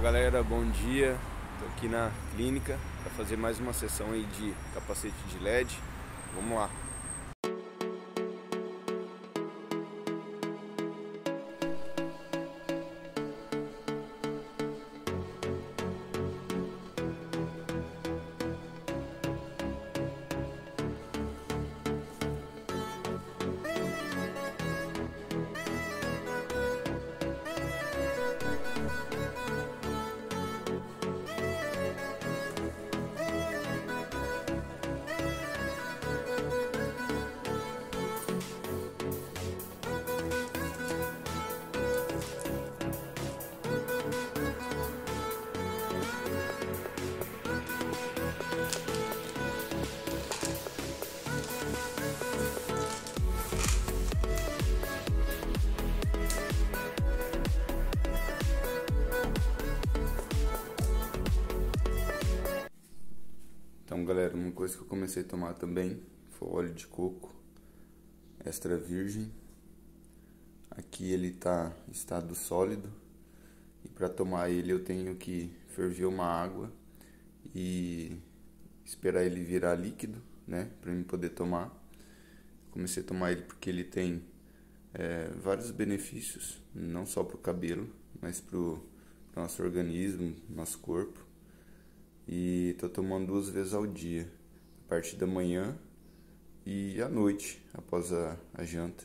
galera, bom dia. Estou aqui na clínica para fazer mais uma sessão aí de capacete de LED. Vamos lá. galera, uma coisa que eu comecei a tomar também foi óleo de coco extra virgem. Aqui ele está em estado sólido e para tomar ele eu tenho que ferver uma água e esperar ele virar líquido, né, para mim poder tomar. Comecei a tomar ele porque ele tem é, vários benefícios, não só para o cabelo, mas para o nosso organismo, nosso corpo e tô tomando duas vezes ao dia, a partir da manhã e à noite, após a, a janta.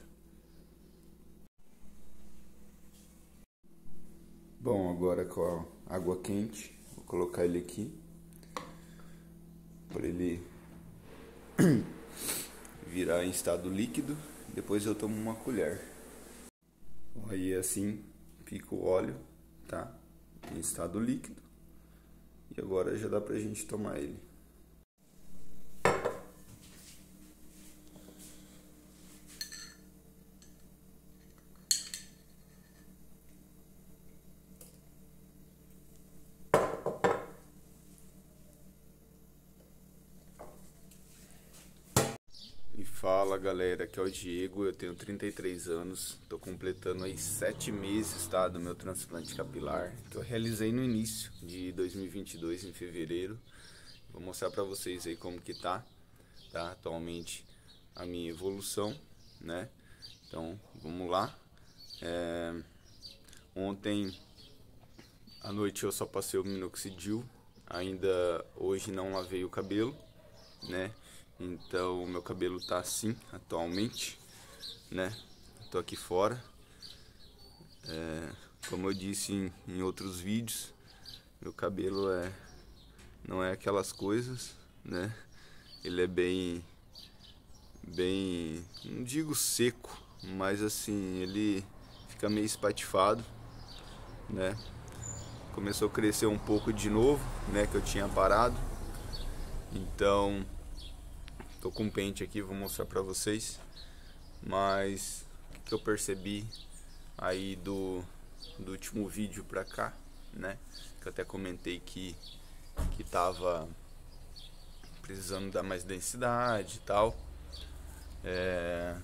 Bom, agora com a água quente, vou colocar ele aqui para ele virar em estado líquido. Depois eu tomo uma colher. Aí assim fica o óleo, tá? Em estado líquido agora já dá pra gente tomar ele. aqui é o Diego, eu tenho 33 anos, estou completando aí 7 meses tá, do meu transplante capilar, que eu realizei no início de 2022, em fevereiro. Vou mostrar para vocês aí como que tá, tá, atualmente a minha evolução, né? Então, vamos lá. É... Ontem à noite eu só passei o minoxidil, ainda hoje não lavei o cabelo, né? Então meu cabelo tá assim atualmente, né? Tô aqui fora. É, como eu disse em, em, outros vídeos, meu cabelo é não é aquelas coisas, né? Ele é bem bem, não digo seco, mas assim, ele fica meio espatifado, né? Começou a crescer um pouco de novo, né, que eu tinha parado. Então, Tô com um pente aqui, vou mostrar pra vocês. Mas o que eu percebi aí do, do último vídeo pra cá, né? Que eu até comentei que, que tava precisando dar mais densidade e tal. É,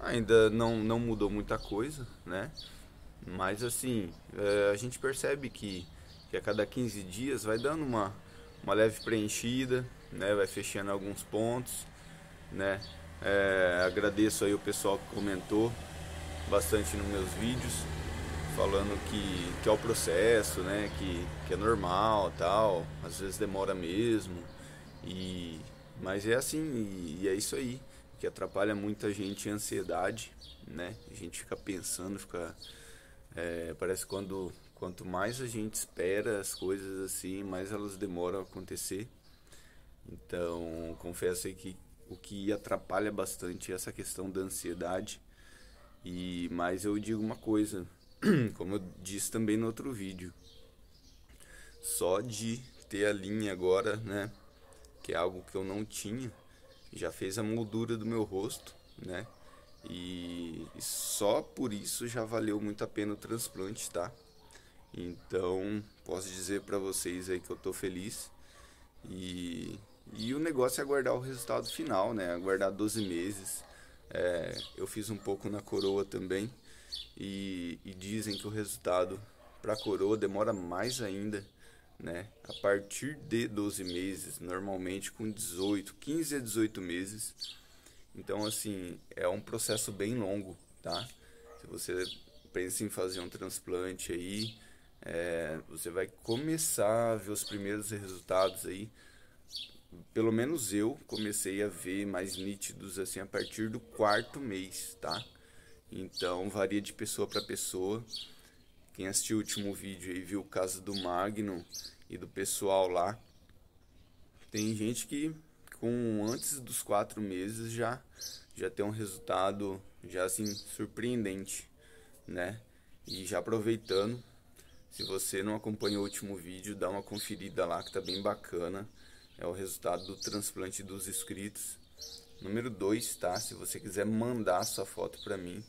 ainda não, não mudou muita coisa, né? Mas assim, é, a gente percebe que, que a cada 15 dias vai dando uma, uma leve preenchida, né? Vai fechando alguns pontos, né? É, agradeço aí o pessoal que comentou bastante nos meus vídeos, falando que, que é o processo, né? Que, que é normal tal, às vezes demora mesmo. E, mas é assim, e, e é isso aí, que atrapalha muita gente a ansiedade, né? A gente fica pensando, fica. É, parece quando quanto mais a gente espera as coisas assim, mais elas demoram a acontecer. Então, confesso aí que o que atrapalha bastante é essa questão da ansiedade. E mas eu digo uma coisa, como eu disse também no outro vídeo, só de ter a linha agora, né, que é algo que eu não tinha, já fez a moldura do meu rosto, né? E, e só por isso já valeu muito a pena o transplante, tá? Então, posso dizer para vocês aí que eu tô feliz e e o negócio é aguardar o resultado final, né? Aguardar 12 meses. É, eu fiz um pouco na coroa também. E, e dizem que o resultado para a coroa demora mais ainda, né? A partir de 12 meses, normalmente com 18, 15 a 18 meses. Então, assim, é um processo bem longo, tá? Se você pensa em fazer um transplante aí, é, você vai começar a ver os primeiros resultados aí pelo menos eu comecei a ver mais nítidos assim a partir do quarto mês, tá? Então varia de pessoa para pessoa. Quem assistiu o último vídeo e viu o caso do Magno e do pessoal lá, tem gente que com antes dos quatro meses já já tem um resultado já assim surpreendente, né? E já aproveitando, se você não acompanhou o último vídeo, dá uma conferida lá que tá bem bacana é o resultado do transplante dos inscritos. Número 2, tá? Se você quiser mandar sua foto para mim,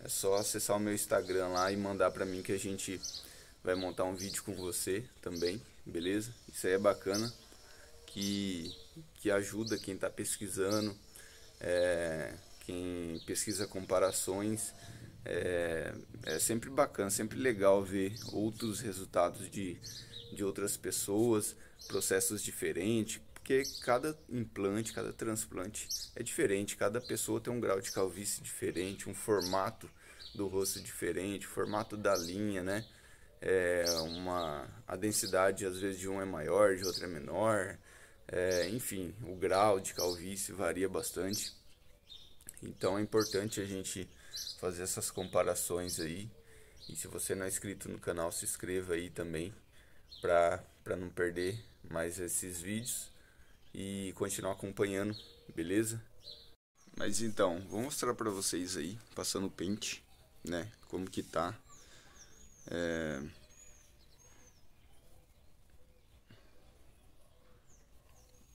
é só acessar o meu Instagram lá e mandar para mim que a gente vai montar um vídeo com você também, beleza? Isso aí é bacana, que, que ajuda quem está pesquisando, é, quem pesquisa comparações. É, é sempre bacana, sempre legal ver outros resultados de, de outras pessoas processos diferentes, porque cada implante, cada transplante é diferente, cada pessoa tem um grau de calvície diferente, um formato do rosto diferente, formato da linha, né? É uma a densidade às vezes de um é maior, de outro é menor, é, enfim, o grau de calvície varia bastante. Então é importante a gente fazer essas comparações aí. E se você não é inscrito no canal, se inscreva aí também para não perder mais esses vídeos e continuar acompanhando, beleza? Mas então, vou mostrar pra vocês aí, passando o pente, né? Como que tá. É...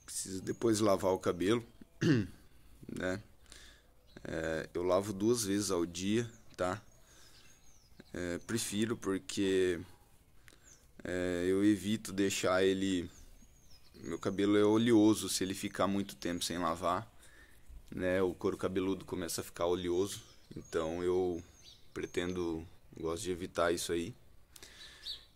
Preciso depois lavar o cabelo, né? É, eu lavo duas vezes ao dia, tá? É, prefiro porque é, eu evito deixar ele meu cabelo é oleoso se ele ficar muito tempo sem lavar, né? O couro cabeludo começa a ficar oleoso, então eu pretendo, gosto de evitar isso aí.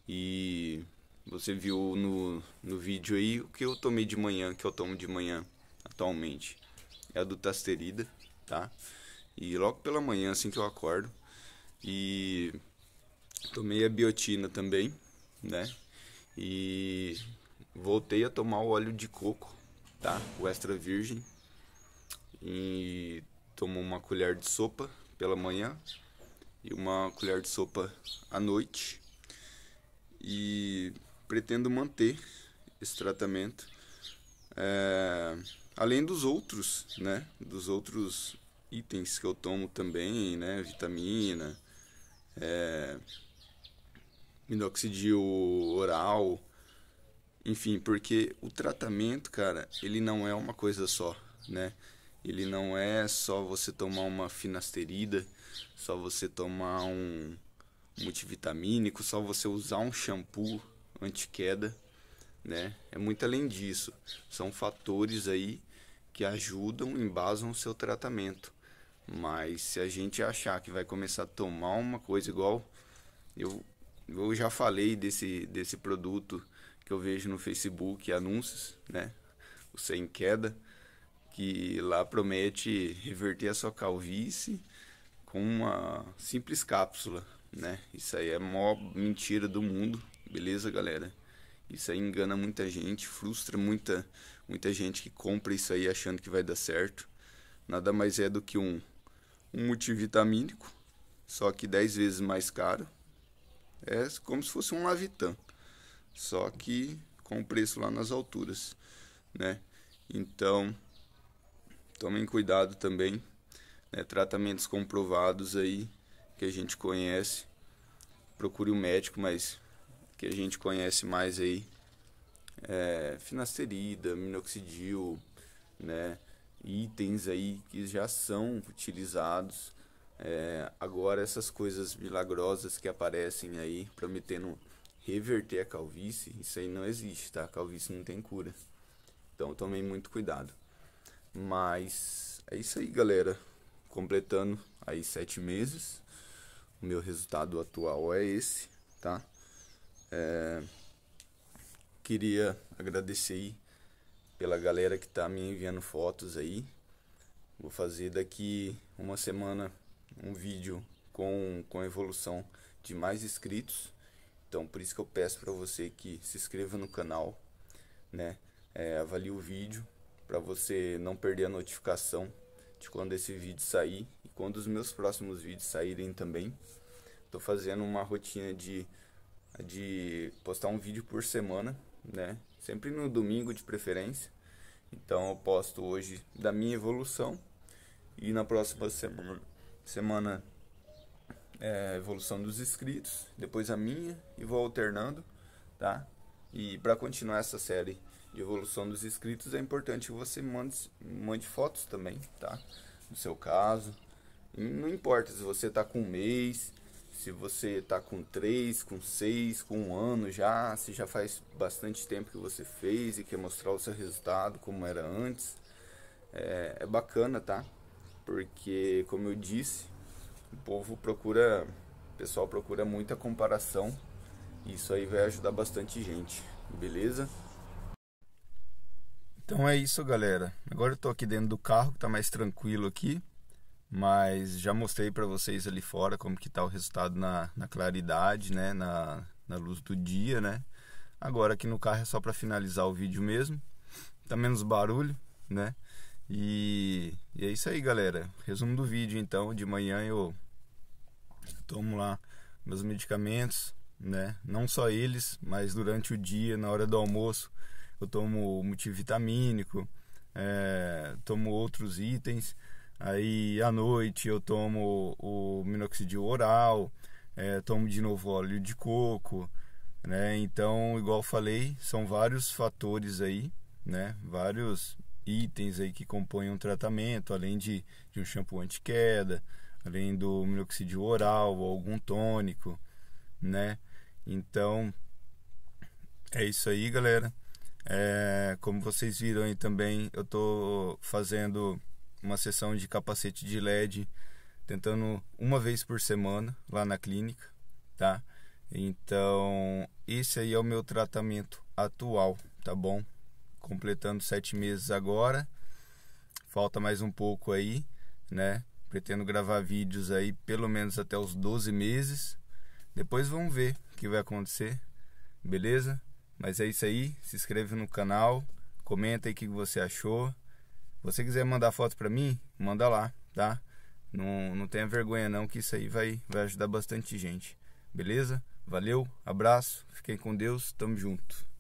E você viu no, no vídeo aí o que eu tomei de manhã, que eu tomo de manhã atualmente. É a dutasterida, tá? E logo pela manhã, assim que eu acordo. E tomei a biotina também, né? E voltei a tomar o óleo de coco, tá? O extra virgem. E tomo uma colher de sopa pela manhã e uma colher de sopa à noite. E pretendo manter esse tratamento. É, além dos outros, né? Dos outros itens que eu tomo também, né? Vitamina, é, minoxidil oral, enfim, porque o tratamento, cara, ele não é uma coisa só, né? Ele não é só você tomar uma finasterida, só você tomar um multivitamínico, só você usar um shampoo anti-queda, né? É muito além disso. São fatores aí que ajudam, embasam o seu tratamento. Mas se a gente achar que vai começar a tomar uma coisa igual, eu, eu já falei desse, desse produto que eu vejo no Facebook anúncios, né? O Sem Queda, que lá promete reverter a sua calvície com uma simples cápsula, né? Isso aí é a maior mentira do mundo, beleza, galera? Isso aí engana muita gente, frustra muita, muita gente que compra isso aí achando que vai dar certo. Nada mais é do que um, um multivitamínico, só que 10 vezes mais caro. É como se fosse um Lavitan só que com o preço lá nas alturas, né? Então, tomem cuidado também, né? tratamentos comprovados aí que a gente conhece, procure um médico, mas que a gente conhece mais aí, é, finasterida, minoxidil, né? Itens aí que já são utilizados. É, agora essas coisas milagrosas que aparecem aí prometendo reverter a calvície, isso aí não existe, tá? A calvície não tem cura. Então tomei muito cuidado. Mas é isso aí, galera. Completando aí sete meses. O meu resultado atual é esse, tá? É... Queria agradecer aí pela galera que tá me enviando fotos aí. Vou fazer daqui uma semana um vídeo com, com a evolução de mais inscritos então, por isso que eu peço para você que se inscreva no canal, né? É, avalie o vídeo para você não perder a notificação de quando esse vídeo sair e quando os meus próximos vídeos saírem também. Estou fazendo uma rotina de, de postar um vídeo por semana, né? Sempre no domingo de preferência. Então eu posto hoje da minha evolução e na próxima semana, semana é, evolução dos inscritos, depois a minha e vou alternando, tá? E para continuar essa série de evolução dos inscritos é importante que você mande, mande fotos também, tá? No seu caso, e não importa se você tá com um mês, se você tá com três, com seis, com um ano já, se já faz bastante tempo que você fez e quer mostrar o seu resultado como era antes, é, é bacana, tá? Porque como eu disse o povo procura, o pessoal procura muita comparação. Isso aí vai ajudar bastante gente, beleza? Então é isso, galera. Agora eu tô aqui dentro do carro, tá mais tranquilo aqui, mas já mostrei para vocês ali fora como que tá o resultado na, na claridade, né, na, na luz do dia, né? Agora aqui no carro é só para finalizar o vídeo mesmo. Tá menos barulho, né? E, e é isso aí, galera. Resumo do vídeo, então. De manhã eu tomo lá meus medicamentos, né? Não só eles, mas durante o dia, na hora do almoço, eu tomo multivitamínico, é, tomo outros itens. Aí à noite eu tomo o minoxidil oral, é, tomo de novo óleo de coco, né? Então, igual falei, são vários fatores aí, né? Vários itens aí que compõem um tratamento, além de, de um shampoo anti-queda, além do minoxidil oral ou algum tônico, né? Então, é isso aí, galera. É, como vocês viram aí também, eu tô fazendo uma sessão de capacete de LED, tentando uma vez por semana lá na clínica, tá? Então, esse aí é o meu tratamento atual, tá bom? completando sete meses agora. Falta mais um pouco aí, né? Pretendo gravar vídeos aí pelo menos até os 12 meses. Depois vamos ver o que vai acontecer, beleza? Mas é isso aí. Se inscreve no canal, comenta aí o que você achou. Se você quiser mandar foto para mim, manda lá, tá? Não, não tenha vergonha não, que isso aí vai, vai ajudar bastante gente. Beleza? Valeu, abraço, fiquem com Deus, tamo junto.